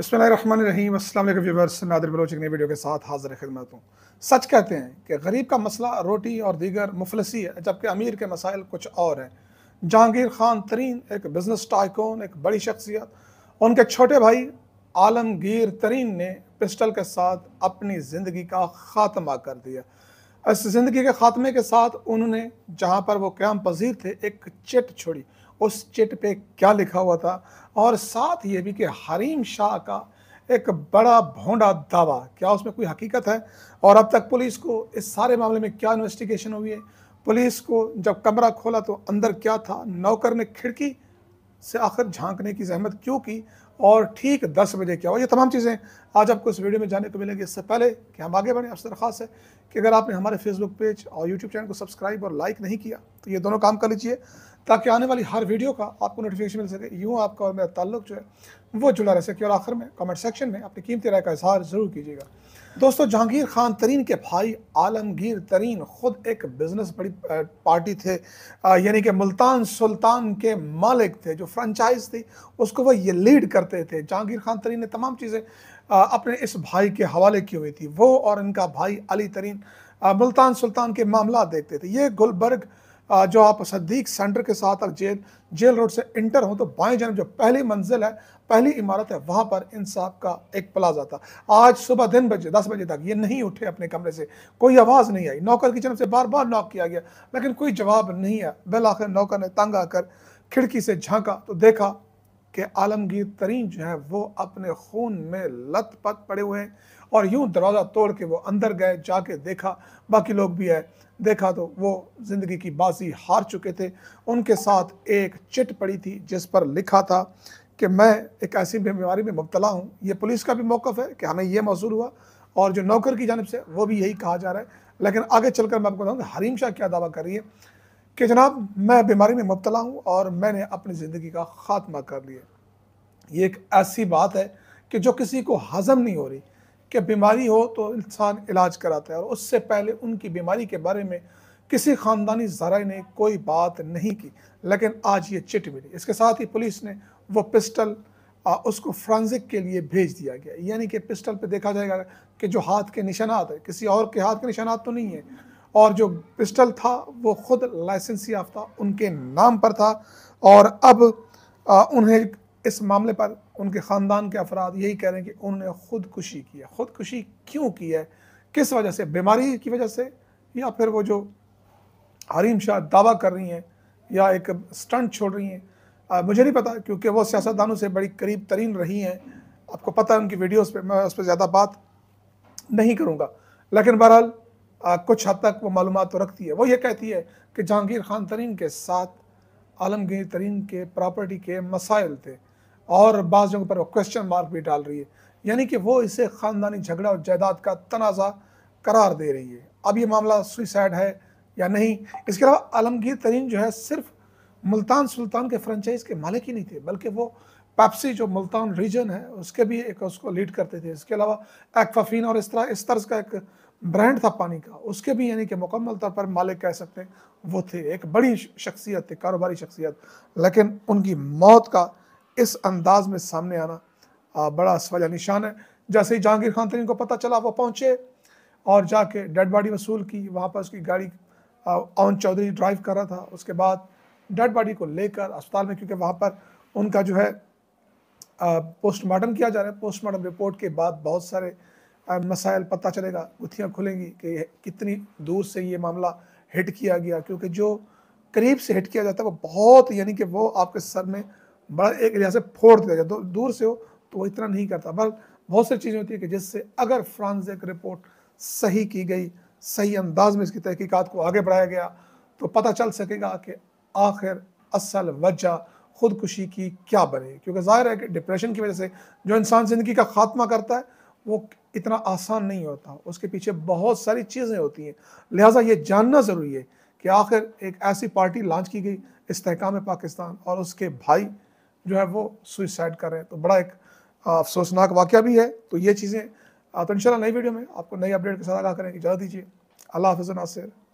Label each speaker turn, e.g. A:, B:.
A: बसमीम Bloch video के साथ हाजिर खिदमत हूँ सच कहते हैं कि गरीब का मसला रोटी और दीगर मुफलसी है जबकि अमीर के मसाइल कुछ और हैं जहांगीर खान तरीन एक बिज़नेस टाइकोन एक बड़ी शख्सियत उनके छोटे भाई आलमगीर तरीन ने पिस्टल के साथ अपनी ज़िंदगी का ख़ात्मा कर दिया इस ज़िंदगी के ख़ात्मे के साथ उन्होंने जहाँ पर वो क्याम पजीर थे एक चिट छोड़ी उस चिट पे क्या लिखा हुआ था और साथ ये भी कि हरीम शाह का एक बड़ा भोंडा दावा क्या उसमें कोई हकीकत है और अब तक पुलिस को इस सारे मामले में क्या इन्वेस्टिगेशन हुई है पुलिस को जब कमरा खोला तो अंदर क्या था नौकर ने खिड़की से आखिर झांकने की जहमत क्यों की और ठीक दस बजे क्या हो ये तमाम चीज़ें आज आपको इस वीडियो में जाने को मिलेंगी इससे पहले कि हम आगे बढ़ें आपसे दरख्वास्त है कि अगर आपने हमारे फेसबुक पेज और यूट्यूब चैनल को सब्सक्राइब और लाइक नहीं किया तो ये दोनों काम कर लीजिए ताकि आने वाली हर वीडियो का आपको नोटिफिकेशन मिल सके यूँ आपका और मेरा ताल्लुक जो है वो जुड़ा रह सके और आखिर में कमेंट सेक्शन में अपनी कीमती राय का इजहार ज़रूर कीजिएगा दोस्तों जहांगीर खान तरीन के भाई आलमगीर तरीन खुद एक बिजनेस बड़ी पार्टी थे यानी कि मुल्तान सुल्तान के मालिक थे जो फ्रेंचाइज थी उसको वो ये लीड कर करते थे जहांगीर खान तरीन ने तमाम चीज़ें अपने इस भाई के हवाले की हुई थी वो और इनका भाई अली तरीन मुल्तान सुल्तान के मामला देखते थे ये गुलबर्ग जो आप सदीक सेंटर के साथ अगर जेल जेल रोड से इंटर हो तो बाएं जनब जो पहली मंजिल है पहली इमारत है वहाँ पर इन साहब का एक प्लाजा था आज सुबह दिन बजे दस बजे तक ये नहीं उठे अपने कमरे से कोई आवाज़ नहीं आई नौकर की जनब से बार बार नॉक किया गया लेकिन कोई जवाब नहीं आया बिल नौकर ने तंग आकर खिड़की से झांका तो देखा कि आलमगीर तरीन जो है वो अपने खून में लत पत पड़े हुए हैं और यूं दरवाज़ा तोड़ के वो अंदर गए जाके देखा बाकी लोग भी आए देखा तो वो ज़िंदगी की बाजी हार चुके थे उनके साथ एक चिट पड़ी थी जिस पर लिखा था कि मैं एक ऐसी बीमारी में मुबतला हूँ ये पुलिस का भी मौक़ है कि हमें यह मौसू हुआ और जो नौकर की जानब से वो भी यही कहा जा रहा है लेकिन आगे कर मैं आपको बताऊँगा हरीम शाह क्या दावा कर रही है कि जनाब मैं बीमारी में मुबतला हूँ और मैंने अपनी ज़िंदगी का ख़ात्मा कर लिया ये एक ऐसी बात है कि जो किसी को हज़म नहीं हो रही कि बीमारी हो तो इंसान इलाज कराता है और उससे पहले उनकी बीमारी के बारे में किसी ख़ानदानी जरा ने कोई बात नहीं की लेकिन आज ये चिट मिली इसके साथ ही पुलिस ने वो पिस्टल आ, उसको फ्रांसिक के लिए भेज दिया गया यानी कि पिस्टल पे देखा जाएगा कि जो हाथ के निशानात है किसी और के हाथ के निशानात तो नहीं है और जो पिस्टल था वो खुद लाइसेंस याफ्ता उनके नाम पर था और अब आ, उन्हें इस मामले पर उनके ख़ानदान के अफराद यही कह रहे हैं कि उन्होंने खुदकुशी की है खुदकुशी क्यों की है किस वजह से बीमारी की वजह से या फिर वो जो हरीम शाह दावा कर रही हैं या एक स्टंट छोड़ रही हैं मुझे नहीं पता क्योंकि वो सियासतदानों से बड़ी करीब तरीन रही हैं आपको पता है उनकी वीडियोस पे मैं उस पर ज़्यादा बात नहीं करूँगा लेकिन बहरहाल कुछ हद तक वो मालूम तो रखती है वो ये कहती है कि जहांगीर खान तरीन के साथ आलमगीर तरीन के प्रॉपर्टी के मसाइल थे और बाज़ जगह पर वो क्वेश्चन मार्क भी डाल रही है यानी कि वो इसे ख़ानदानी झगड़ा और जायदाद का तनाज़ा करार दे रही है अब ये मामला सुइसाइड है या नहीं इसके अलावा आलमगीर तरीन जो है सिर्फ मुल्तान सुल्तान के फ्रेंचाइज के मालिक ही नहीं थे बल्कि वो पैप्सी जो मुल्तान रीजन है उसके भी एक उसको लीड करते थे इसके अलावा एक्फाफिन और इस तरह इस तर्ज का एक ब्रांड था पानी का उसके भी यानी कि मुकम्मल तौर पर मालिक कह सकते हैं वो थे एक बड़ी शख्सियत थी कारोबारी शख्सियत लेकिन उनकी मौत का इस अंदाज में सामने आना आ, बड़ा सवाल निशान है जैसे ही जहांगीर खान तरीन को पता चला वो पहुंचे और जाके डेड बॉडी वसूल की वहाँ पर उसकी गाड़ी ओन चौधरी ड्राइव कर रहा था उसके बाद डेड बॉडी को लेकर अस्पताल में क्योंकि वहाँ पर उनका जो है पोस्टमार्टम किया जा रहा है पोस्टमार्टम रिपोर्ट के बाद बहुत सारे मसाइल पता चलेगा गुथियाँ खुलेंगी कि कितनी दूर से ये मामला हिट किया गया क्योंकि जो करीब से हिट किया जाता है वो बहुत यानी कि वो आपके सर में बड़ा एक लिहाज से फोड़ दिया जाए दूर से हो तो वो इतना नहीं करता बल बहुत सारी चीज़ें होती है कि जिससे अगर फ्रांस एक रिपोर्ट सही की गई सही अंदाज में इसकी तहकीकात को आगे बढ़ाया गया तो पता चल सकेगा कि आखिर असल वजह खुदकुशी की क्या बने क्योंकि जाहिर है कि डिप्रेशन की वजह से जो इंसान ज़िंदगी का खात्मा करता है वो इतना आसान नहीं होता उसके पीछे बहुत सारी चीज़ें होती हैं लिहाजा ये जानना ज़रूरी है कि आखिर एक ऐसी पार्टी लॉन्च की गई इस्तेकाम पाकिस्तान और उसके भाई जो है वो सुइसाइड कर रहे हैं तो बड़ा एक अफसोसनाक वाक्य भी है तो ये चीज़ें तो इन नई वीडियो में आपको नई अपडेट के साथ आगा करेंगे इजाज़त दीजिए अल्लाह हाफ़ नासिर